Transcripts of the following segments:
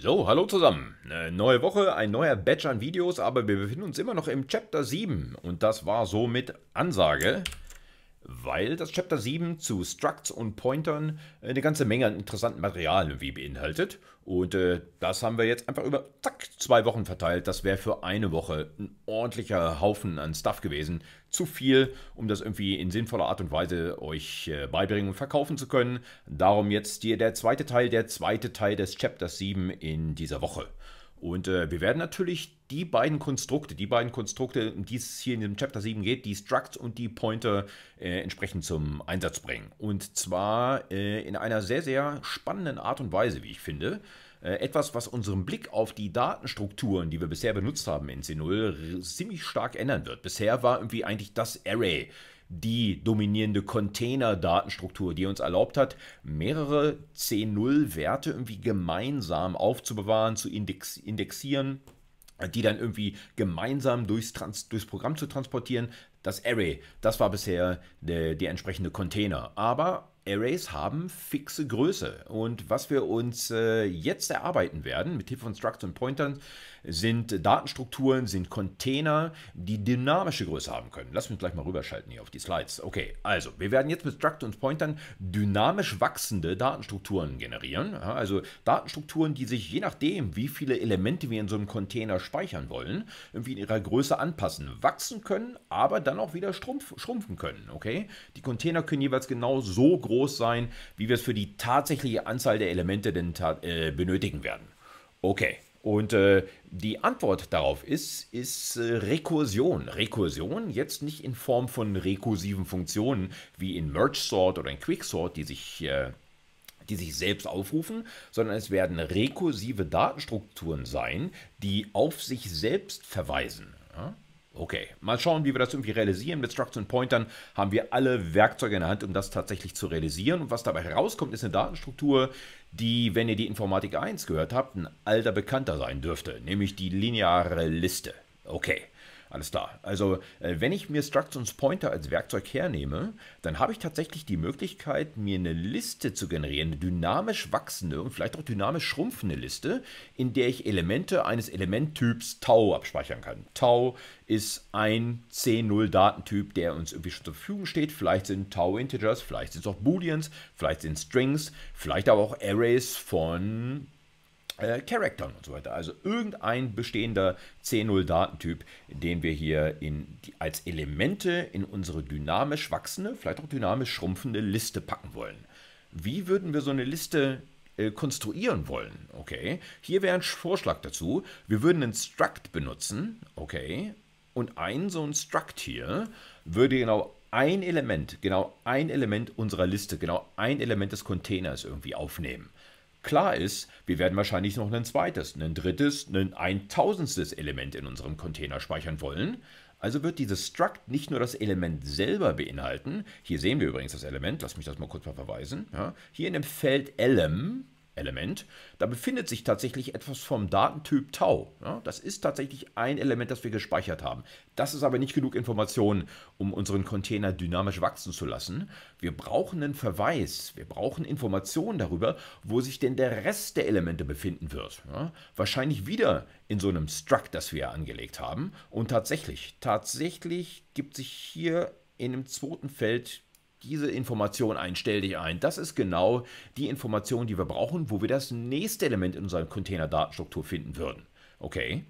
So, hallo zusammen. Eine äh, neue Woche, ein neuer Batch an Videos, aber wir befinden uns immer noch im Chapter 7 und das war somit Ansage, weil das Chapter 7 zu Structs und Pointern äh, eine ganze Menge an interessanten Materialien wie beinhaltet und äh, das haben wir jetzt einfach über zack, zwei Wochen verteilt. Das wäre für eine Woche ein ordentlicher Haufen an Stuff gewesen zu viel, um das irgendwie in sinnvoller Art und Weise euch äh, beibringen und verkaufen zu können. Darum jetzt hier der zweite Teil, der zweite Teil des Chapters 7 in dieser Woche. Und äh, wir werden natürlich die beiden Konstrukte, die beiden Konstrukte, um die es hier in dem Chapter 7 geht, die Structs und die Pointer äh, entsprechend zum Einsatz bringen. Und zwar äh, in einer sehr, sehr spannenden Art und Weise, wie ich finde. Äh, etwas, was unseren Blick auf die Datenstrukturen, die wir bisher benutzt haben in C0, ziemlich stark ändern wird. Bisher war irgendwie eigentlich das Array die dominierende Container-Datenstruktur, die uns erlaubt hat, mehrere C0-Werte irgendwie gemeinsam aufzubewahren, zu index indexieren, die dann irgendwie gemeinsam durchs, Trans durchs Programm zu transportieren. Das Array, das war bisher der entsprechende Container. Aber Arrays haben fixe Größe. Und was wir uns äh, jetzt erarbeiten werden, mit Hilfe von Structs und Pointern, sind Datenstrukturen, sind Container, die dynamische Größe haben können. Lass mich gleich mal rüberschalten hier auf die Slides. Okay, also wir werden jetzt mit Struct und Pointern dynamisch wachsende Datenstrukturen generieren. Also Datenstrukturen, die sich je nachdem, wie viele Elemente wir in so einem Container speichern wollen, irgendwie in ihrer Größe anpassen, wachsen können, aber dann auch wieder schrumpf, schrumpfen können. Okay, die Container können jeweils genau so groß groß sein, wie wir es für die tatsächliche Anzahl der Elemente denn äh, benötigen werden. Okay. Und äh, die Antwort darauf ist, ist äh, Rekursion. Rekursion jetzt nicht in Form von rekursiven Funktionen wie in Merge Sort oder in Quicksort, die sich, äh, die sich selbst aufrufen, sondern es werden rekursive Datenstrukturen sein, die auf sich selbst verweisen. Ja? Okay, mal schauen, wie wir das irgendwie realisieren. Mit Structs und Pointern haben wir alle Werkzeuge in der Hand, um das tatsächlich zu realisieren. Und was dabei herauskommt, ist eine Datenstruktur, die, wenn ihr die Informatik 1 gehört habt, ein alter Bekannter sein dürfte, nämlich die lineare Liste. Okay. Alles klar. Also, äh, wenn ich mir Structs und Pointer als Werkzeug hernehme, dann habe ich tatsächlich die Möglichkeit, mir eine Liste zu generieren, eine dynamisch wachsende und vielleicht auch dynamisch schrumpfende Liste, in der ich Elemente eines Elementtyps Tau abspeichern kann. Tau ist ein C0-Datentyp, der uns irgendwie schon zur Verfügung steht. Vielleicht sind Tau-Integers, vielleicht sind es auch Booleans, vielleicht sind Strings, vielleicht aber auch Arrays von äh, Charaktern und so weiter. Also irgendein bestehender C0-Datentyp, den wir hier in die, als Elemente in unsere dynamisch wachsende, vielleicht auch dynamisch schrumpfende Liste packen wollen. Wie würden wir so eine Liste äh, konstruieren wollen? Okay, hier wäre ein Vorschlag dazu. Wir würden einen Struct benutzen, okay, und ein so ein Struct hier würde genau ein Element, genau ein Element unserer Liste, genau ein Element des Containers irgendwie aufnehmen. Klar ist, wir werden wahrscheinlich noch ein zweites, ein drittes, ein eintausendstes Element in unserem Container speichern wollen. Also wird dieses Struct nicht nur das Element selber beinhalten, hier sehen wir übrigens das Element, lass mich das mal kurz mal verweisen, ja, hier in dem Feld LM, Element, da befindet sich tatsächlich etwas vom Datentyp Tau. Ja, das ist tatsächlich ein Element, das wir gespeichert haben. Das ist aber nicht genug Information, um unseren Container dynamisch wachsen zu lassen. Wir brauchen einen Verweis, wir brauchen Informationen darüber, wo sich denn der Rest der Elemente befinden wird. Ja, wahrscheinlich wieder in so einem Struct, das wir angelegt haben. Und tatsächlich, tatsächlich gibt sich hier in dem zweiten Feld diese Information ein, stell dich ein. Das ist genau die Information, die wir brauchen, wo wir das nächste Element in unserer Container-Datenstruktur finden würden. Okay,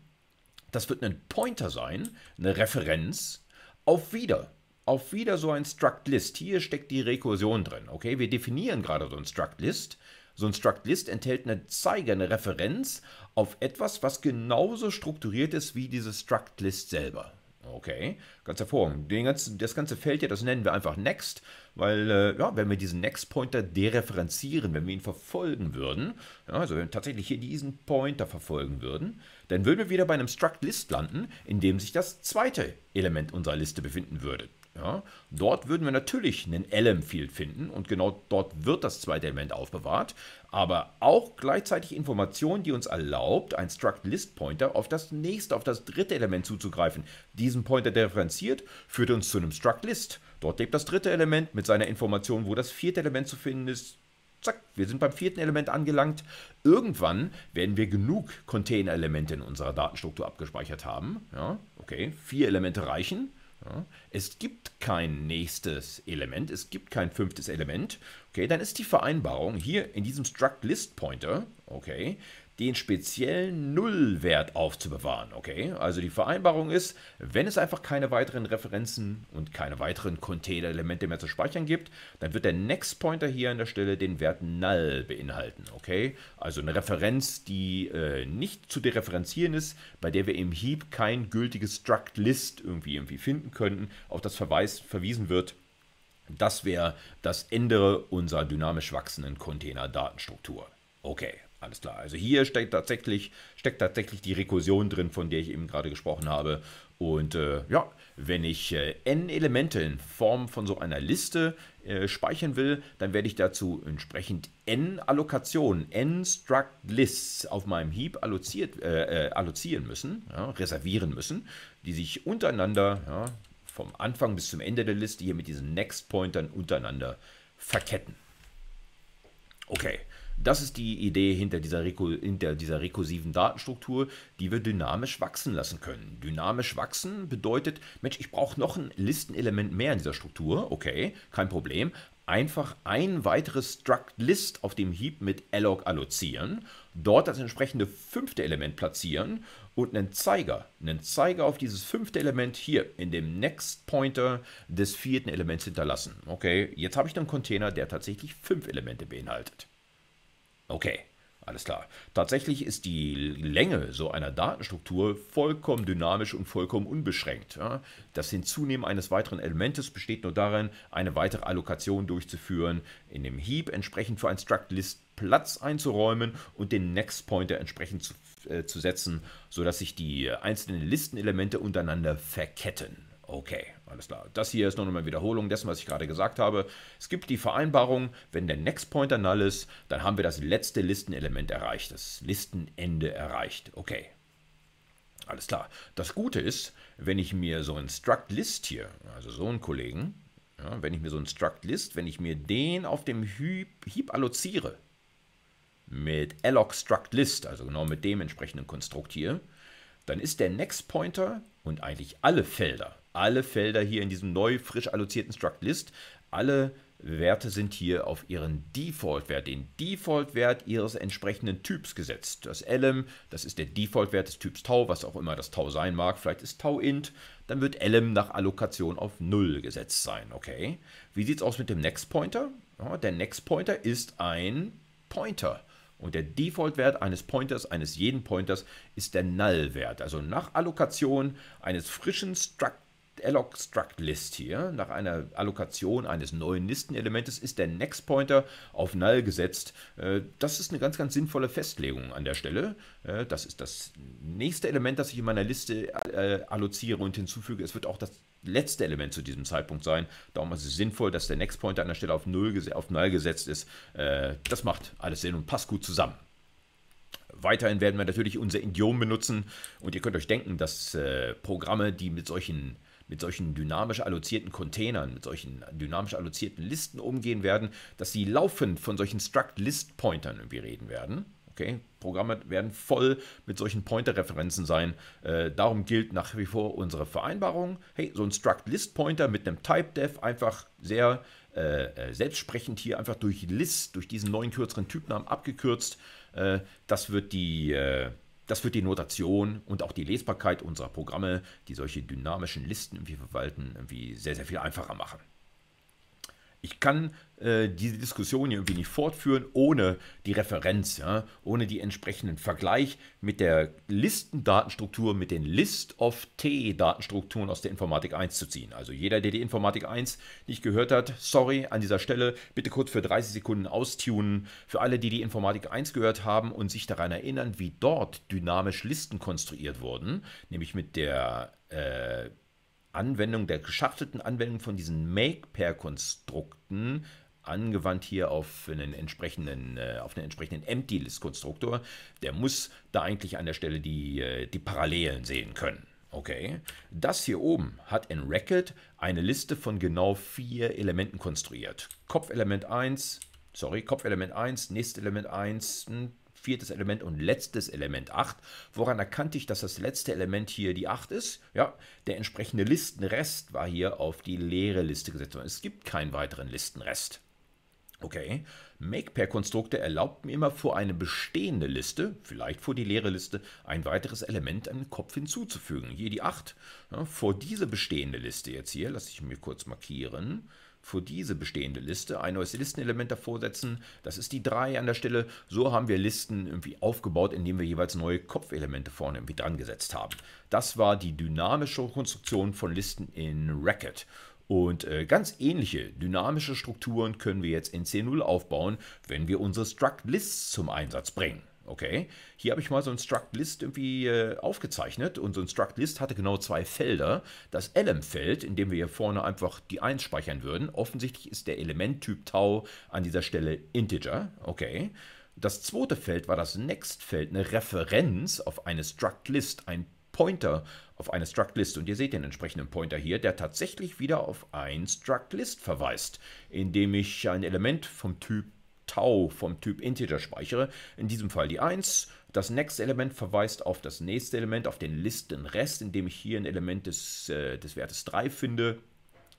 das wird ein Pointer sein, eine Referenz auf wieder. Auf wieder so ein Struct-List. Hier steckt die Rekursion drin. Okay, wir definieren gerade so ein Struct-List. So ein Struct-List enthält eine Zeiger, eine Referenz auf etwas, was genauso strukturiert ist wie dieses Struct-List selber. Okay, ganz hervorragend. Ganzen, das ganze Feld hier, das nennen wir einfach Next, weil, äh, ja, wenn wir diesen Next-Pointer dereferenzieren, wenn wir ihn verfolgen würden, ja, also wenn wir tatsächlich hier diesen Pointer verfolgen würden, dann würden wir wieder bei einem Struct-List landen, in dem sich das zweite Element unserer Liste befinden würde. Ja, dort würden wir natürlich einen LM-Field finden und genau dort wird das zweite Element aufbewahrt aber auch gleichzeitig Informationen, die uns erlaubt, ein Struct List Pointer auf das nächste, auf das dritte Element zuzugreifen. Diesen Pointer differenziert führt uns zu einem Struct List. Dort lebt das dritte Element mit seiner Information, wo das vierte Element zu finden ist. Zack, wir sind beim vierten Element angelangt. Irgendwann werden wir genug Container-Elemente in unserer Datenstruktur abgespeichert haben. Ja, okay, vier Elemente reichen. Ja, es gibt kein nächstes Element, es gibt kein fünftes Element. Okay, dann ist die Vereinbarung hier in diesem struct list pointer, okay, den speziellen Nullwert aufzubewahren. Okay, also die Vereinbarung ist, wenn es einfach keine weiteren Referenzen und keine weiteren Container-Elemente mehr zu speichern gibt, dann wird der Next Pointer hier an der Stelle den Wert null beinhalten. Okay, also eine Referenz, die äh, nicht zu dereferenzieren ist, bei der wir im Heap kein gültiges Struct List irgendwie, irgendwie finden könnten, auf das Verweis, verwiesen wird. Das wäre das Ende unserer dynamisch wachsenden Container-Datenstruktur. Okay. Alles klar. Also hier steckt tatsächlich, steckt tatsächlich die Rekursion drin, von der ich eben gerade gesprochen habe. Und äh, ja, wenn ich äh, n Elemente in Form von so einer Liste äh, speichern will, dann werde ich dazu entsprechend n Allokationen, n Struct Lists auf meinem Heap alloziert, äh, äh, allozieren müssen, ja, reservieren müssen, die sich untereinander ja, vom Anfang bis zum Ende der Liste hier mit diesen Next Pointern untereinander verketten. Okay, das ist die Idee hinter dieser, hinter dieser rekursiven Datenstruktur, die wir dynamisch wachsen lassen können. Dynamisch wachsen bedeutet, Mensch, ich brauche noch ein Listenelement mehr in dieser Struktur. Okay, kein Problem. Einfach ein weiteres Struct List auf dem Heap mit alloc allozieren, dort das entsprechende fünfte Element platzieren und einen Zeiger, einen Zeiger auf dieses fünfte Element hier in dem Next Pointer des vierten Elements hinterlassen. Okay, jetzt habe ich einen Container, der tatsächlich fünf Elemente beinhaltet. Okay, alles klar. Tatsächlich ist die Länge so einer Datenstruktur vollkommen dynamisch und vollkommen unbeschränkt. Das Hinzunehmen eines weiteren Elementes besteht nur darin, eine weitere Allokation durchzuführen, in dem Heap entsprechend für ein Struct List Platz einzuräumen und den Next Pointer entsprechend zu, äh, zu setzen, sodass sich die einzelnen Listenelemente untereinander verketten. Okay, alles klar. Das hier ist nur noch eine Wiederholung dessen, was ich gerade gesagt habe. Es gibt die Vereinbarung, wenn der Next Pointer null ist, dann haben wir das letzte Listenelement erreicht, das Listenende erreicht. Okay, alles klar. Das Gute ist, wenn ich mir so ein Struct List hier, also so einen Kollegen, ja, wenn ich mir so ein Struct List, wenn ich mir den auf dem Heap alloziere, mit alloc struct list, also genau mit dem entsprechenden Konstrukt hier, dann ist der Next Pointer und eigentlich alle Felder alle Felder hier in diesem neu frisch allozierten Struct List, alle Werte sind hier auf ihren Default-Wert, den Default-Wert ihres entsprechenden Typs gesetzt. Das LM, das ist der Default-Wert des Typs Tau, was auch immer das Tau sein mag, vielleicht ist Tau int, dann wird LM nach Allokation auf 0 gesetzt sein, okay? Wie sieht es aus mit dem Next-Pointer? Ja, der Next-Pointer ist ein Pointer. Und der Default-Wert eines Pointers, eines jeden Pointers, ist der Null-Wert. Also nach Allokation eines frischen Struct Alloc-Struct-List hier, nach einer Allokation eines neuen Listenelementes, ist der Next-Pointer auf Null gesetzt. Äh, das ist eine ganz, ganz sinnvolle Festlegung an der Stelle. Äh, das ist das nächste Element, das ich in meiner Liste äh, alloziere und hinzufüge. Es wird auch das letzte Element zu diesem Zeitpunkt sein. Darum ist es sinnvoll, dass der Next-Pointer an der Stelle auf Null, auf Null gesetzt ist. Das macht alles Sinn und passt gut zusammen. Weiterhin werden wir natürlich unser Idiom benutzen und ihr könnt euch denken, dass äh, Programme, die mit solchen mit solchen dynamisch allozierten Containern, mit solchen dynamisch allozierten Listen umgehen werden, dass sie laufend von solchen Struct-List-Pointern irgendwie reden werden. Okay, Programme werden voll mit solchen Pointer-Referenzen sein. Äh, darum gilt nach wie vor unsere Vereinbarung. Hey, so ein Struct-List-Pointer mit einem Type-Dev einfach sehr äh, äh selbstsprechend hier einfach durch List, durch diesen neuen kürzeren Typnamen abgekürzt. Äh, das wird die äh, das wird die Notation und auch die Lesbarkeit unserer Programme, die solche dynamischen Listen irgendwie verwalten, irgendwie sehr, sehr viel einfacher machen ich kann äh, diese Diskussion hier irgendwie nicht fortführen ohne die Referenz, ja, ohne die entsprechenden Vergleich mit der Listendatenstruktur, mit den List of T-Datenstrukturen aus der Informatik 1 zu ziehen. Also jeder, der die Informatik 1 nicht gehört hat, sorry an dieser Stelle, bitte kurz für 30 Sekunden austunen. Für alle, die die Informatik 1 gehört haben und sich daran erinnern, wie dort dynamisch Listen konstruiert wurden, nämlich mit der äh, Anwendung, der geschachtelten Anwendung von diesen Make-Pair-Konstrukten, angewandt hier auf einen entsprechenden, äh, auf einen entsprechenden Empty-List-Konstruktor, der muss da eigentlich an der Stelle die, äh, die Parallelen sehen können. Okay, das hier oben hat in Racket eine Liste von genau vier Elementen konstruiert. Kopfelement 1, sorry, Kopfelement 1, nächstes Element 1, viertes Element und letztes Element 8. Woran erkannte ich, dass das letzte Element hier die 8 ist? Ja, der entsprechende Listenrest war hier auf die leere Liste gesetzt worden. Es gibt keinen weiteren Listenrest. Okay, makepair konstrukte erlaubt mir immer vor eine bestehende Liste, vielleicht vor die leere Liste, ein weiteres Element an den Kopf hinzuzufügen. Hier die 8. Ja, vor diese bestehende Liste jetzt hier, lasse ich mir kurz markieren für diese bestehende Liste ein neues Listenelement davor setzen. Das ist die 3 an der Stelle. So haben wir Listen irgendwie aufgebaut, indem wir jeweils neue Kopfelemente vorne irgendwie dran gesetzt haben. Das war die dynamische Konstruktion von Listen in Racket. Und äh, ganz ähnliche dynamische Strukturen können wir jetzt in C0 aufbauen, wenn wir unsere Struct Lists zum Einsatz bringen okay, hier habe ich mal so ein Struct-List irgendwie äh, aufgezeichnet und so ein Struct-List hatte genau zwei Felder. Das lm feld in dem wir hier vorne einfach die 1 speichern würden, offensichtlich ist der Elementtyp Tau an dieser Stelle Integer, okay. Das zweite Feld war das Next-Feld, eine Referenz auf eine Struct-List, ein Pointer auf eine Struct-List. Und ihr seht den entsprechenden Pointer hier, der tatsächlich wieder auf ein Struct-List verweist, indem ich ein Element vom Typ Tau vom Typ Integer speichere, in diesem Fall die 1. Das Next-Element verweist auf das nächste Element, auf den Listenrest, indem ich hier ein Element des, äh, des Wertes 3 finde.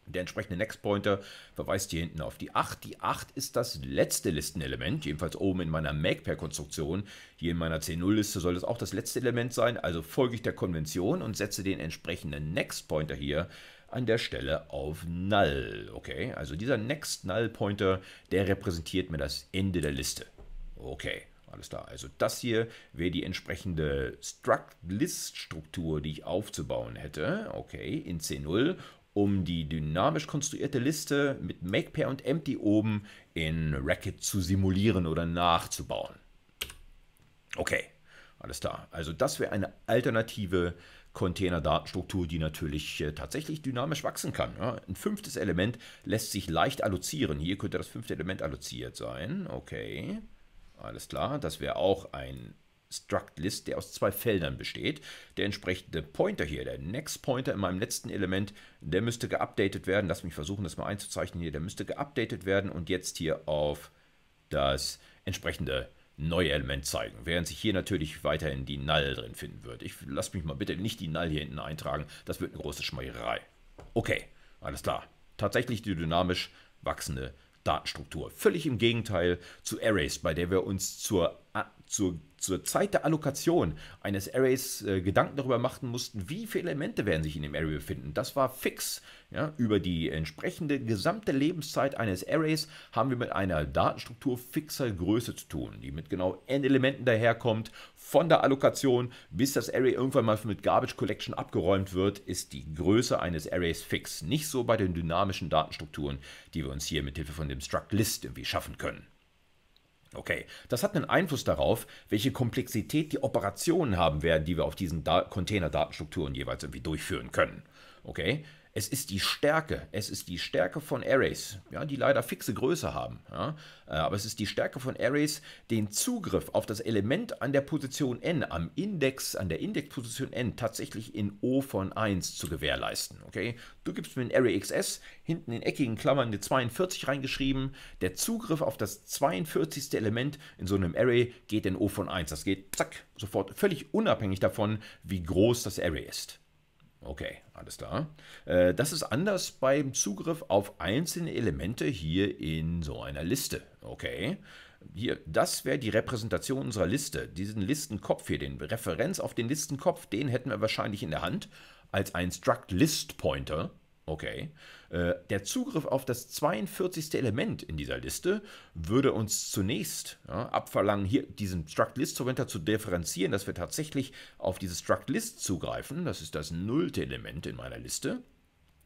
Der entsprechende Next-Pointer verweist hier hinten auf die 8. Die 8 ist das letzte Listenelement, jedenfalls oben in meiner MakePair-Konstruktion. Hier in meiner c 0 liste soll das auch das letzte Element sein, also folge ich der Konvention und setze den entsprechenden Next-Pointer hier an der Stelle auf Null. Okay, also dieser Next Null Pointer, der repräsentiert mir das Ende der Liste. Okay, alles klar. Also das hier wäre die entsprechende Struct-List-Struktur, die ich aufzubauen hätte. Okay, in C0 um die dynamisch konstruierte Liste mit MakePair und Empty oben in Racket zu simulieren oder nachzubauen. Okay, alles klar. Also das wäre eine alternative Container-Datenstruktur, die natürlich äh, tatsächlich dynamisch wachsen kann. Ein fünftes Element lässt sich leicht allozieren. Hier könnte das fünfte Element alloziert sein. Okay, alles klar. Das wäre auch ein Struct-List, der aus zwei Feldern besteht. Der entsprechende Pointer hier, der Next-Pointer in meinem letzten Element, der müsste geupdatet werden. Lass mich versuchen, das mal einzuzeichnen hier. Der müsste geupdatet werden und jetzt hier auf das entsprechende neue Element zeigen, während sich hier natürlich weiterhin die Null drin finden wird. Ich lasse mich mal bitte nicht die Null hier hinten eintragen, das wird eine große Schmeierei. Okay, alles klar. Tatsächlich die dynamisch wachsende Datenstruktur. Völlig im Gegenteil zu Arrays, bei der wir uns zur zur, zur Zeit der Allokation eines Arrays äh, Gedanken darüber machen mussten, wie viele Elemente werden sich in dem Array befinden. Das war fix. Ja? Über die entsprechende gesamte Lebenszeit eines Arrays haben wir mit einer Datenstruktur fixer Größe zu tun, die mit genau n Elementen daherkommt. Von der Allokation bis das Array irgendwann mal mit Garbage Collection abgeräumt wird, ist die Größe eines Arrays fix. Nicht so bei den dynamischen Datenstrukturen, die wir uns hier mit Hilfe von dem Struct List irgendwie schaffen können. Okay, das hat einen Einfluss darauf, welche Komplexität die Operationen haben werden, die wir auf diesen da Container-Datenstrukturen jeweils irgendwie durchführen können. Okay, es ist die Stärke, es ist die Stärke von Arrays, ja, die leider fixe Größe haben. Ja, äh, aber es ist die Stärke von Arrays, den Zugriff auf das Element an der Position n, am Index, an der Indexposition n tatsächlich in O von 1 zu gewährleisten. Okay? Du gibst mir ein Array XS, hinten in eckigen Klammern eine 42 reingeschrieben. Der Zugriff auf das 42. Element in so einem Array geht in O von 1. Das geht zack, sofort, völlig unabhängig davon, wie groß das Array ist. Okay, alles klar. Äh, das ist anders beim Zugriff auf einzelne Elemente hier in so einer Liste. Okay. Hier, das wäre die Repräsentation unserer Liste. Diesen Listenkopf hier, den Referenz auf den Listenkopf, den hätten wir wahrscheinlich in der Hand als ein Struct List Pointer. Okay. Äh, der Zugriff auf das 42. Element in dieser Liste würde uns zunächst ja, abverlangen, hier diesen Struct List Torrenter zu differenzieren, dass wir tatsächlich auf dieses Struct List zugreifen. Das ist das nullte Element in meiner Liste.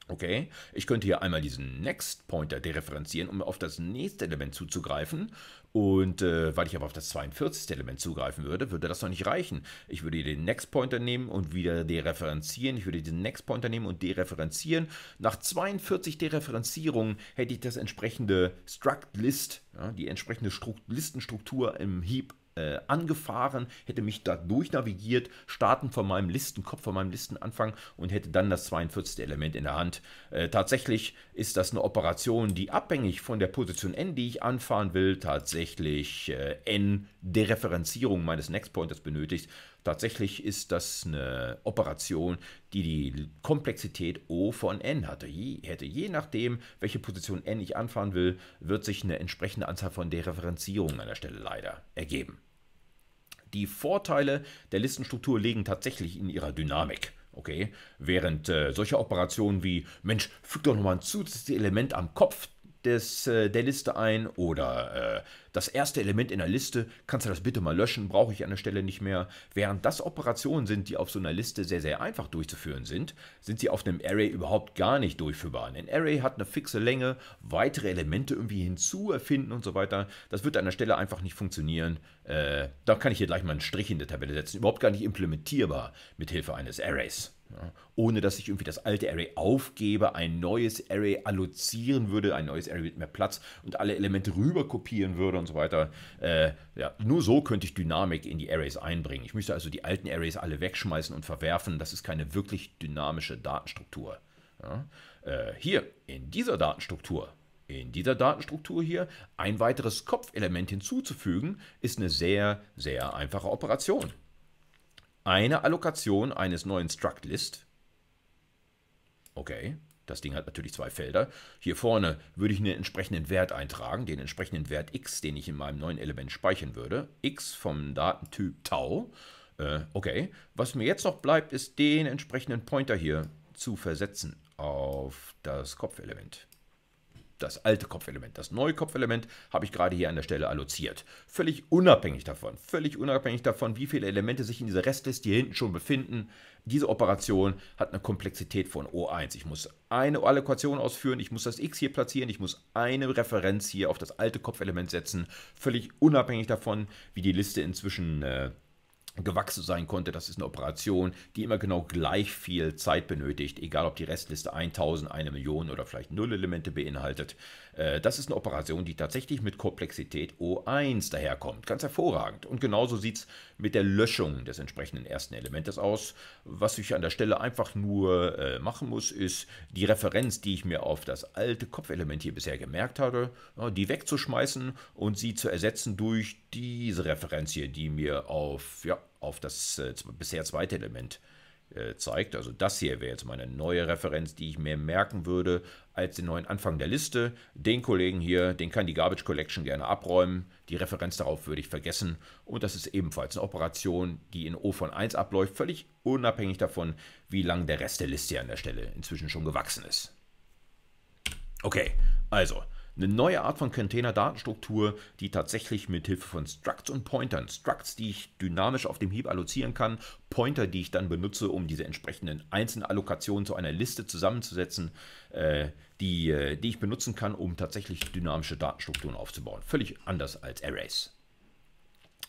Okay, ich könnte hier einmal diesen Next Pointer dereferenzieren, um auf das nächste Element zuzugreifen. Und äh, weil ich aber auf das 42. Element zugreifen würde, würde das noch nicht reichen. Ich würde hier den Next Pointer nehmen und wieder dereferenzieren. Ich würde den Next Pointer nehmen und dereferenzieren. Nach 42 Dereferenzierungen hätte ich das entsprechende Struct List, ja, die entsprechende Stru Listenstruktur im Heap äh, angefahren, hätte mich da durchnavigiert, starten von meinem Listenkopf, von meinem Listenanfang und hätte dann das 42. Element in der Hand. Äh, tatsächlich ist das eine Operation, die abhängig von der Position n, die ich anfahren will, tatsächlich äh, n der Referenzierung meines Pointers benötigt. Tatsächlich ist das eine Operation, die die Komplexität O von n hatte. Je, hätte je nachdem, welche Position n ich anfahren will, wird sich eine entsprechende Anzahl von Dereferenzierungen an der Stelle leider ergeben. Die Vorteile der Listenstruktur liegen tatsächlich in ihrer Dynamik. Okay, während äh, solche Operationen wie Mensch, füg doch nochmal ein zusätzliches Element am Kopf des, äh, der Liste ein oder äh, das erste Element in der Liste, kannst du das bitte mal löschen, brauche ich an der Stelle nicht mehr. Während das Operationen sind, die auf so einer Liste sehr, sehr einfach durchzuführen sind, sind sie auf einem Array überhaupt gar nicht durchführbar. Ein Array hat eine fixe Länge, weitere Elemente irgendwie hinzuerfinden und so weiter, das wird an der Stelle einfach nicht funktionieren. Äh, da kann ich hier gleich mal einen Strich in der Tabelle setzen, überhaupt gar nicht implementierbar mit Hilfe eines Arrays. Ohne dass ich irgendwie das alte Array aufgebe, ein neues Array allozieren würde, ein neues Array mit mehr Platz und alle Elemente rüber kopieren würde und so weiter. Äh, ja, nur so könnte ich Dynamik in die Arrays einbringen. Ich müsste also die alten Arrays alle wegschmeißen und verwerfen. Das ist keine wirklich dynamische Datenstruktur. Ja. Äh, hier in dieser Datenstruktur in dieser Datenstruktur hier ein weiteres Kopfelement hinzuzufügen, ist eine sehr, sehr einfache Operation eine Allokation eines neuen Struct List. Okay, das Ding hat natürlich zwei Felder. Hier vorne würde ich einen entsprechenden Wert eintragen, den entsprechenden Wert x, den ich in meinem neuen Element speichern würde. x vom Datentyp tau. Äh, okay, was mir jetzt noch bleibt, ist den entsprechenden Pointer hier zu versetzen auf das Kopfelement das alte Kopfelement. Das neue Kopfelement habe ich gerade hier an der Stelle alloziert. Völlig unabhängig davon, völlig unabhängig davon, wie viele Elemente sich in dieser Restliste hier hinten schon befinden. Diese Operation hat eine Komplexität von O1. Ich muss eine Allokation ausführen, ich muss das X hier platzieren, ich muss eine Referenz hier auf das alte Kopfelement setzen. Völlig unabhängig davon, wie die Liste inzwischen äh, gewachsen sein konnte. Das ist eine Operation, die immer genau gleich viel Zeit benötigt, egal ob die Restliste 1000, eine Million oder vielleicht null Elemente beinhaltet. Äh, das ist eine Operation, die tatsächlich mit Komplexität O1 daherkommt. Ganz hervorragend. Und genauso sieht es mit der Löschung des entsprechenden ersten Elementes aus. Was ich an der Stelle einfach nur äh, machen muss, ist die Referenz, die ich mir auf das alte Kopfelement hier bisher gemerkt habe, äh, die wegzuschmeißen und sie zu ersetzen durch diese Referenz hier, die mir auf, ja, auf das bisher zweite Element äh, äh, zeigt. Also das hier wäre jetzt meine neue Referenz, die ich mir merken würde als den neuen Anfang der Liste. Den Kollegen hier, den kann die Garbage Collection gerne abräumen. Die Referenz darauf würde ich vergessen. Und das ist ebenfalls eine Operation, die in O von 1 abläuft, völlig unabhängig davon, wie lang der Rest der Liste an der Stelle inzwischen schon gewachsen ist. Okay, also eine neue Art von Container-Datenstruktur, die tatsächlich mit Hilfe von Structs und Pointern, Structs, die ich dynamisch auf dem Heap allozieren kann, Pointer, die ich dann benutze, um diese entsprechenden einzelnen Allokationen zu einer Liste zusammenzusetzen, äh, die, äh, die ich benutzen kann, um tatsächlich dynamische Datenstrukturen aufzubauen. Völlig anders als Arrays.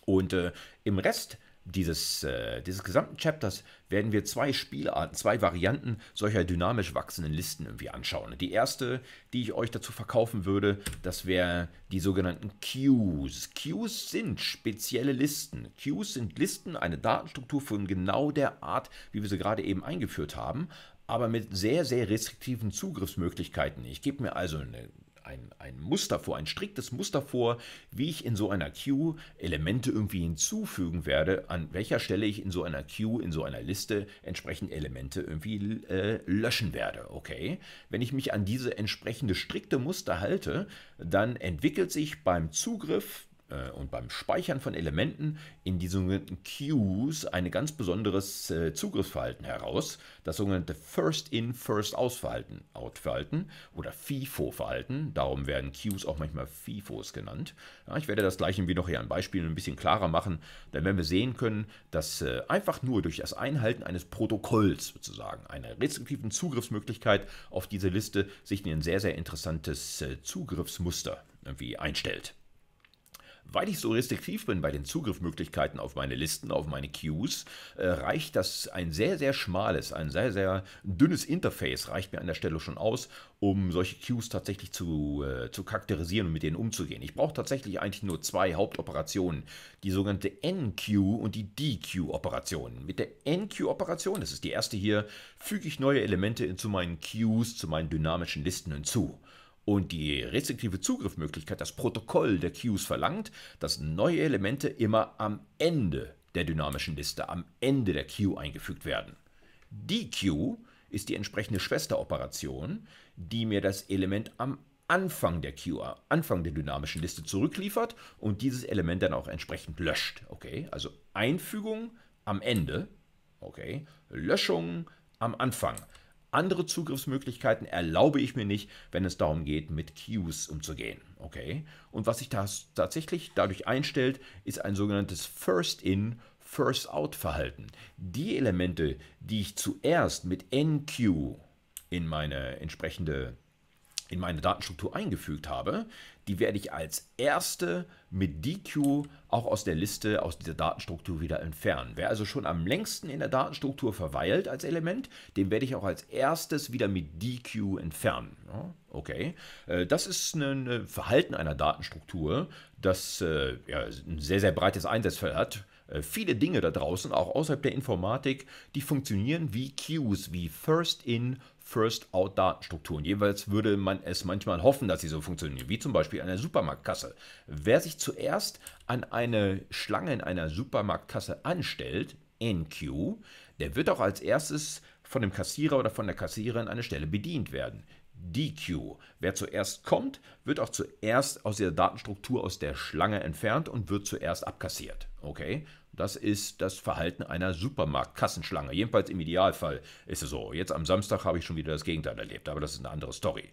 Und äh, im Rest dieses, äh, dieses gesamten Chapters werden wir zwei Spielarten, zwei Varianten solcher dynamisch wachsenden Listen irgendwie anschauen. Die erste, die ich euch dazu verkaufen würde, das wäre die sogenannten Queues. Queues sind spezielle Listen. Queues sind Listen, eine Datenstruktur von genau der Art, wie wir sie gerade eben eingeführt haben, aber mit sehr, sehr restriktiven Zugriffsmöglichkeiten. Ich gebe mir also eine ein, ein Muster vor, ein striktes Muster vor, wie ich in so einer Queue Elemente irgendwie hinzufügen werde, an welcher Stelle ich in so einer Queue, in so einer Liste entsprechend Elemente irgendwie äh, löschen werde. Okay, wenn ich mich an diese entsprechende strikte Muster halte, dann entwickelt sich beim Zugriff äh, und beim Speichern von Elementen in die sogenannten Queues ein ganz besonderes äh, Zugriffsverhalten heraus, das sogenannte First-in, First-out-Verhalten Out-Verhalten oder FIFO-Verhalten. Darum werden Queues auch manchmal FIFOs genannt. Ja, ich werde das gleich wie noch hier an Beispielen ein bisschen klarer machen, dann werden wir sehen können, dass äh, einfach nur durch das Einhalten eines Protokolls sozusagen einer restriktiven Zugriffsmöglichkeit auf diese Liste sich ein sehr, sehr interessantes Zugriffsmuster irgendwie einstellt. Weil ich so restriktiv bin bei den Zugriffmöglichkeiten auf meine Listen, auf meine Queues, äh, reicht das ein sehr, sehr schmales, ein sehr, sehr dünnes Interface, reicht mir an der Stelle schon aus, um solche Queues tatsächlich zu, äh, zu charakterisieren und mit denen umzugehen. Ich brauche tatsächlich eigentlich nur zwei Hauptoperationen, die sogenannte NQ und die DQ-Operation. Mit der NQ-Operation, das ist die erste hier, füge ich neue Elemente zu meinen Queues, zu meinen dynamischen Listen hinzu. Und die restriktive Zugriffmöglichkeit das Protokoll der Queues verlangt, dass neue Elemente immer am Ende der dynamischen Liste, am Ende der Queue eingefügt werden. Die Queue ist die entsprechende Schwesteroperation, die mir das Element am Anfang der Queue, Anfang der dynamischen Liste zurückliefert und dieses Element dann auch entsprechend löscht. Okay, also Einfügung am Ende, okay, Löschung am Anfang. Andere Zugriffsmöglichkeiten erlaube ich mir nicht, wenn es darum geht, mit Queues umzugehen. Okay? Und was sich das tatsächlich dadurch einstellt, ist ein sogenanntes First-In, First-Out-Verhalten. Die Elemente, die ich zuerst mit NQ in meine entsprechende in meine Datenstruktur eingefügt habe, die werde ich als erste mit DQ auch aus der Liste, aus dieser Datenstruktur wieder entfernen. Wer also schon am längsten in der Datenstruktur verweilt als Element, den werde ich auch als erstes wieder mit DQ entfernen. Okay, äh, das ist ein Verhalten einer Datenstruktur, das äh, ein sehr, sehr breites Einsatzfeld hat äh, viele Dinge da draußen, auch außerhalb der Informatik, die funktionieren wie Queues, wie First In, First-Out-Datenstrukturen. Jeweils würde man es manchmal hoffen, dass sie so funktionieren, wie zum Beispiel eine Supermarktkasse. Wer sich zuerst an eine Schlange in einer Supermarktkasse anstellt, NQ, der wird auch als erstes von dem Kassierer oder von der Kassiererin an eine Stelle bedient werden. DQ. Wer zuerst kommt, wird auch zuerst aus der Datenstruktur aus der Schlange entfernt und wird zuerst abkassiert. Okay? Das ist das Verhalten einer Supermarktkassenschlange. Jedenfalls im Idealfall ist es so. Jetzt am Samstag habe ich schon wieder das Gegenteil erlebt, aber das ist eine andere Story.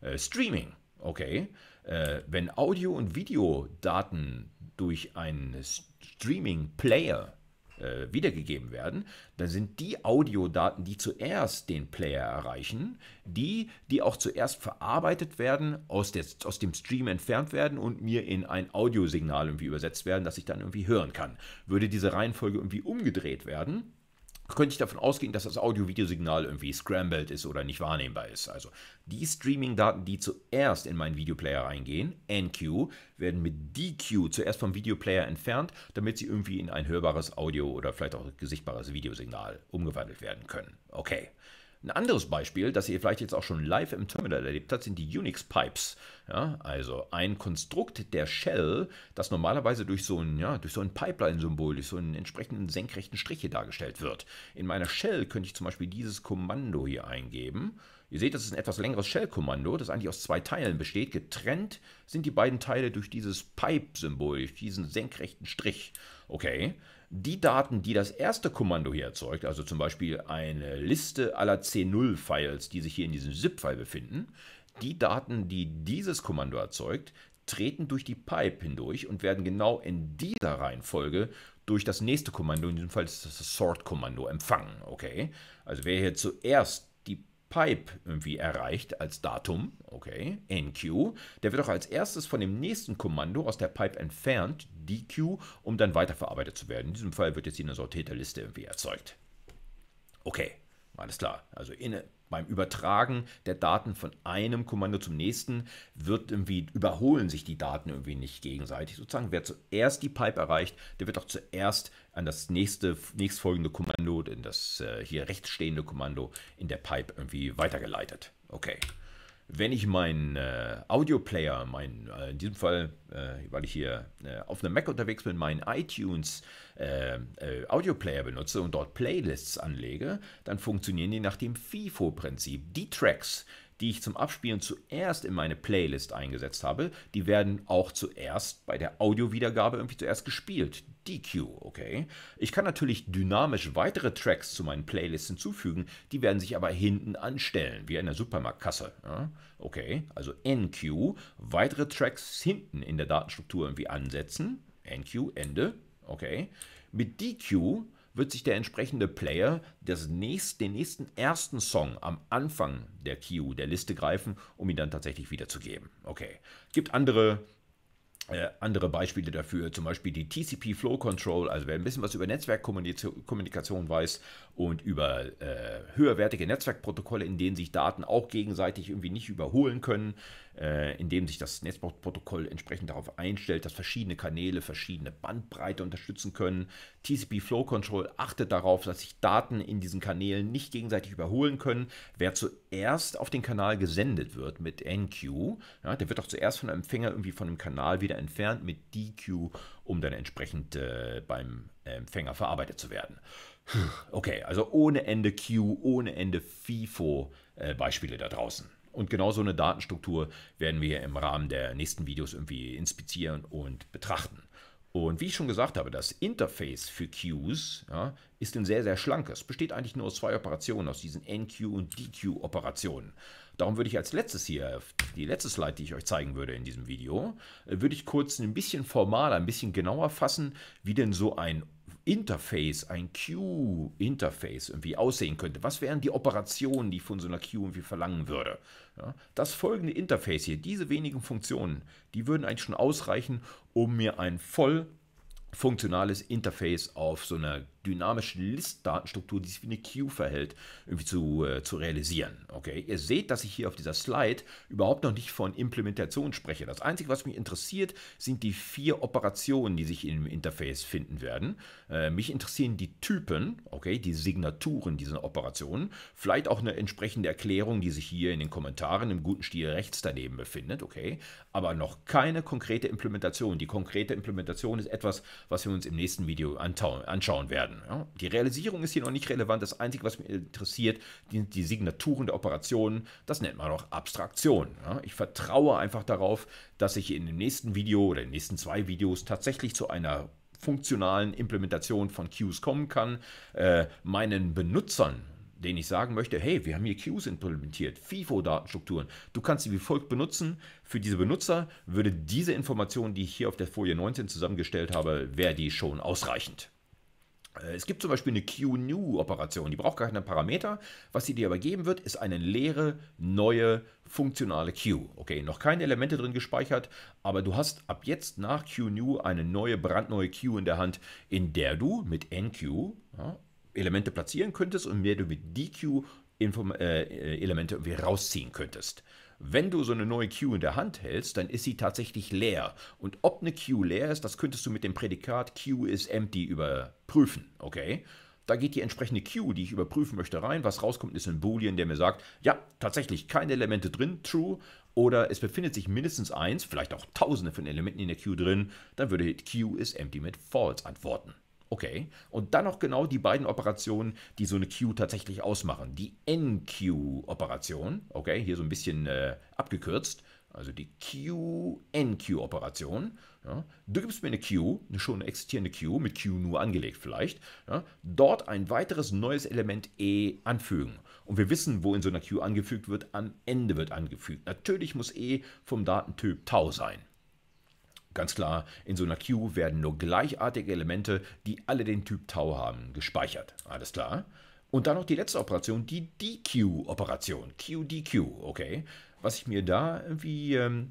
Äh, Streaming, okay. Äh, wenn Audio- und Videodaten durch einen Streaming-Player äh, wiedergegeben werden, dann sind die Audiodaten, die zuerst den Player erreichen, die, die auch zuerst verarbeitet werden, aus, der, aus dem Stream entfernt werden und mir in ein Audiosignal irgendwie übersetzt werden, das ich dann irgendwie hören kann. Würde diese Reihenfolge irgendwie umgedreht werden, könnte ich davon ausgehen, dass das Audio-Videosignal irgendwie scrambled ist oder nicht wahrnehmbar ist. Also die Streaming-Daten, die zuerst in meinen Videoplayer reingehen, NQ, werden mit DQ zuerst vom Videoplayer entfernt, damit sie irgendwie in ein hörbares Audio oder vielleicht auch gesichtbares Videosignal umgewandelt werden können. Okay. Ein anderes Beispiel, das ihr vielleicht jetzt auch schon live im Terminal erlebt habt, sind die Unix-Pipes. Ja, also ein Konstrukt der Shell, das normalerweise durch so ein, ja, durch so ein Pipeline-Symbol, durch so einen entsprechenden senkrechten Strich hier dargestellt wird. In meiner Shell könnte ich zum Beispiel dieses Kommando hier eingeben. Ihr seht, das ist ein etwas längeres Shell-Kommando, das eigentlich aus zwei Teilen besteht. Getrennt sind die beiden Teile durch dieses Pipe-Symbol, durch diesen senkrechten Strich. Okay, die Daten, die das erste Kommando hier erzeugt, also zum Beispiel eine Liste aller C0-Files, die sich hier in diesem ZIP-File befinden, die Daten, die dieses Kommando erzeugt, treten durch die Pipe hindurch und werden genau in dieser Reihenfolge durch das nächste Kommando, in diesem Fall ist das, das Sort-Kommando, empfangen. Okay? Also wer hier zuerst Pipe irgendwie erreicht als Datum, okay, NQ. Der wird auch als erstes von dem nächsten Kommando aus der Pipe entfernt, DQ, um dann weiterverarbeitet zu werden. In diesem Fall wird jetzt hier eine sortierte Liste irgendwie erzeugt. Okay, alles klar. Also in, beim Übertragen der Daten von einem Kommando zum nächsten wird irgendwie überholen sich die Daten irgendwie nicht gegenseitig. Sozusagen, wer zuerst die Pipe erreicht, der wird auch zuerst an das nächste, nächstfolgende Kommando, das äh, hier rechts stehende Kommando in der Pipe irgendwie weitergeleitet. Okay wenn ich meinen äh, Audioplayer, mein, äh, in diesem Fall, äh, weil ich hier äh, auf einem Mac unterwegs bin, meinen iTunes äh, äh, Audioplayer benutze und dort Playlists anlege, dann funktionieren die nach dem FIFO-Prinzip. Die Tracks, die ich zum Abspielen zuerst in meine Playlist eingesetzt habe, die werden auch zuerst bei der Audiowiedergabe irgendwie zuerst gespielt. DQ, okay? Ich kann natürlich dynamisch weitere Tracks zu meinen Playlists hinzufügen, die werden sich aber hinten anstellen, wie in der Supermarktkasse. Ja? Okay, also NQ, weitere Tracks hinten in der Datenstruktur irgendwie ansetzen. NQ, Ende, okay? Mit DQ wird sich der entsprechende Player das nächst, den nächsten ersten Song am Anfang der Queue, der Liste greifen, um ihn dann tatsächlich wiederzugeben. Okay. Gibt andere äh, andere Beispiele dafür, zum Beispiel die TCP Flow Control. Also wer ein bisschen was über Netzwerkkommunikation weiß und über äh, höherwertige Netzwerkprotokolle, in denen sich Daten auch gegenseitig irgendwie nicht überholen können, äh, indem sich das Netzwerkprotokoll entsprechend darauf einstellt, dass verschiedene Kanäle verschiedene Bandbreite unterstützen können. TCP Flow Control achtet darauf, dass sich Daten in diesen Kanälen nicht gegenseitig überholen können. Wer zuerst auf den Kanal gesendet wird mit NQ, ja, der wird auch zuerst von einem Empfänger irgendwie von dem Kanal wieder entfernt mit DQ, um dann entsprechend äh, beim äh, Empfänger verarbeitet zu werden. Okay, also ohne Ende Q, ohne Ende FIFO-Beispiele äh, da draußen. Und genau so eine Datenstruktur werden wir im Rahmen der nächsten Videos irgendwie inspizieren und betrachten. Und wie ich schon gesagt habe, das Interface für Queues ja, ist ein sehr, sehr schlankes. Besteht eigentlich nur aus zwei Operationen, aus diesen NQ- und DQ-Operationen. Darum würde ich als letztes hier, die letzte Slide, die ich euch zeigen würde in diesem Video, äh, würde ich kurz ein bisschen formaler, ein bisschen genauer fassen, wie denn so ein Interface, ein q interface irgendwie aussehen könnte. Was wären die Operationen, die ich von so einer Q irgendwie verlangen würde? Ja, das folgende Interface hier, diese wenigen Funktionen, die würden eigentlich schon ausreichen, um mir ein voll funktionales Interface auf so einer dynamische Listdatenstruktur, die sich wie eine Queue verhält, irgendwie zu, äh, zu realisieren. Okay, ihr seht, dass ich hier auf dieser Slide überhaupt noch nicht von Implementation spreche. Das Einzige, was mich interessiert, sind die vier Operationen, die sich im Interface finden werden. Äh, mich interessieren die Typen, okay, die Signaturen dieser Operationen, vielleicht auch eine entsprechende Erklärung, die sich hier in den Kommentaren im guten Stil rechts daneben befindet, okay, aber noch keine konkrete Implementation. Die konkrete Implementation ist etwas, was wir uns im nächsten Video anschauen werden. Ja? Die Realisierung ist hier noch nicht relevant. Das Einzige, was mich interessiert, sind die, die Signaturen der Operationen. Das nennt man auch Abstraktion. Ja? Ich vertraue einfach darauf, dass ich in dem nächsten Video oder in den nächsten zwei Videos tatsächlich zu einer funktionalen Implementation von Queues kommen kann, äh, meinen Benutzern denen ich sagen möchte, hey, wir haben hier Queues implementiert, FIFO-Datenstrukturen. Du kannst sie wie folgt benutzen. Für diese Benutzer würde diese Information, die ich hier auf der Folie 19 zusammengestellt habe, wäre die schon ausreichend. Äh, es gibt zum Beispiel eine QNew-Operation, die braucht gar keine Parameter. Was sie dir aber geben wird, ist eine leere, neue, funktionale Q. Okay, noch keine Elemente drin gespeichert, aber du hast ab jetzt nach QNew eine neue, brandneue Q in der Hand, in der du mit NQ ja, Elemente platzieren könntest und in der du mit DQ Inform äh, äh, Elemente irgendwie rausziehen könntest. Wenn du so eine neue Queue in der Hand hältst, dann ist sie tatsächlich leer. Und ob eine Queue leer ist, das könntest du mit dem Prädikat Queue is empty überprüfen, okay? Da geht die entsprechende Queue, die ich überprüfen möchte, rein. Was rauskommt, ist ein Boolean, der mir sagt, ja, tatsächlich keine Elemente drin, true. Oder es befindet sich mindestens eins, vielleicht auch tausende von Elementen in der Queue drin. Dann würde Queue is empty mit false antworten. Okay. Und dann noch genau die beiden Operationen, die so eine Q tatsächlich ausmachen. Die NQ-Operation, okay, hier so ein bisschen äh, abgekürzt, also die q nq operation Ja. Du gibst mir eine Q, eine schon existierende Q, mit Q nur angelegt vielleicht. Ja. Dort ein weiteres neues Element E anfügen. Und wir wissen, wo in so einer Q angefügt wird, am Ende wird angefügt. Natürlich muss E vom Datentyp Tau sein. Ganz klar, in so einer Queue werden nur gleichartige Elemente, die alle den Typ Tau haben, gespeichert. Alles klar? Und dann noch die letzte Operation, die DQ-Operation. QDQ, okay? Was ich mir da irgendwie ähm,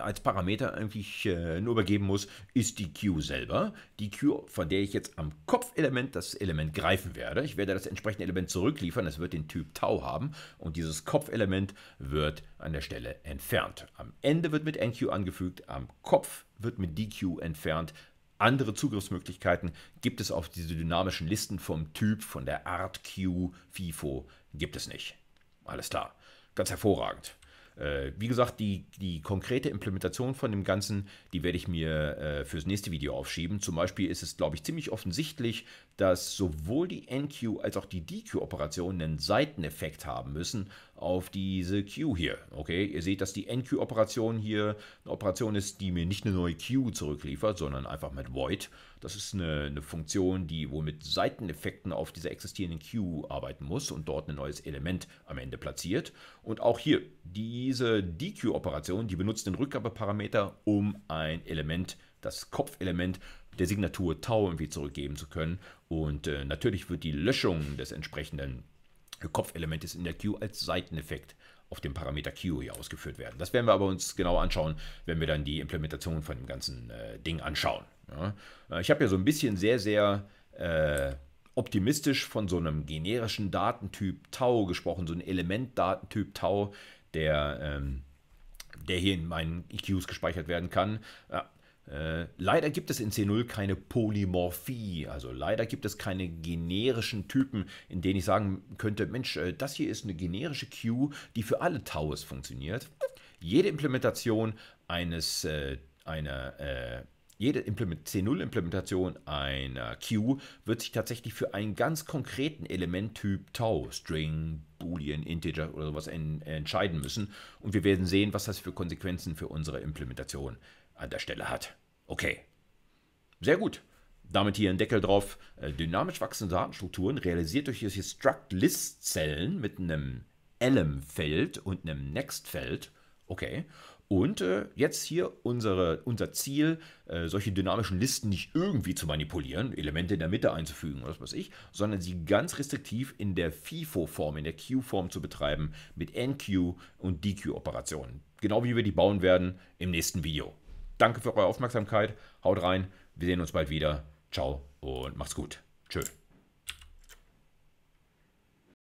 als Parameter eigentlich äh, nur übergeben muss, ist die Q selber. Die Q, von der ich jetzt am Kopfelement das Element greifen werde. Ich werde das entsprechende Element zurückliefern. Es wird den Typ Tau haben und dieses Kopfelement wird an der Stelle entfernt. Am Ende wird mit NQ angefügt, am Kopf wird mit DQ entfernt. Andere Zugriffsmöglichkeiten gibt es auf diese dynamischen Listen vom Typ, von der Art Q, FIFO, gibt es nicht. Alles klar. Ganz hervorragend. Äh, wie gesagt, die, die konkrete Implementation von dem Ganzen, die werde ich mir äh, fürs nächste Video aufschieben. Zum Beispiel ist es, glaube ich, ziemlich offensichtlich, dass sowohl die NQ als auch die DQ-Operationen einen Seiteneffekt haben müssen auf diese Queue hier. Okay, ihr seht, dass die NQ-Operation hier eine Operation ist, die mir nicht eine neue Queue zurückliefert, sondern einfach mit Void. Das ist eine, eine Funktion, die wohl mit Seiteneffekten auf dieser existierenden Queue arbeiten muss und dort ein neues Element am Ende platziert. Und auch hier, diese DQ-Operation, die benutzt den Rückgabeparameter, um ein Element, das Kopfelement, der Signatur Tau irgendwie zurückgeben zu können. Und äh, natürlich wird die Löschung des entsprechenden Kopfelement ist in der Queue als Seiteneffekt auf dem Parameter Queue hier ausgeführt werden. Das werden wir aber uns genau anschauen, wenn wir dann die Implementation von dem ganzen äh, Ding anschauen. Ja. Äh, ich habe ja so ein bisschen sehr, sehr äh, optimistisch von so einem generischen Datentyp Tau gesprochen, so ein Elementdatentyp Tau, der, ähm, der hier in meinen EQs gespeichert werden kann. Ja äh, äh, leider gibt es in C0 keine Polymorphie, also leider gibt es keine generischen Typen, in denen ich sagen könnte, Mensch, äh, das hier ist eine generische Queue, die für alle Taus funktioniert. Jede Implementation eines, äh, einer, äh, jede C0-Implementation einer Queue wird sich tatsächlich für einen ganz konkreten Elementtyp Tau, String, Boolean, Integer oder sowas entscheiden müssen. Und wir werden sehen, was das für Konsequenzen für unsere Implementation hat an der Stelle hat. Okay. Sehr gut. Damit hier ein Deckel drauf. Äh, dynamisch wachsende Datenstrukturen realisiert durch hier Struct-List-Zellen mit einem LM feld und einem Next-Feld. Okay. Und äh, jetzt hier unsere, unser Ziel, äh, solche dynamischen Listen nicht irgendwie zu manipulieren, Elemente in der Mitte einzufügen oder was weiß ich, sondern sie ganz restriktiv in der FIFO-Form, in der Q-Form zu betreiben mit NQ und DQ-Operationen. Genau wie wir die bauen werden im nächsten Video. Danke für eure Aufmerksamkeit. Haut rein. Wir sehen uns bald wieder. Ciao und macht's gut. Tschö.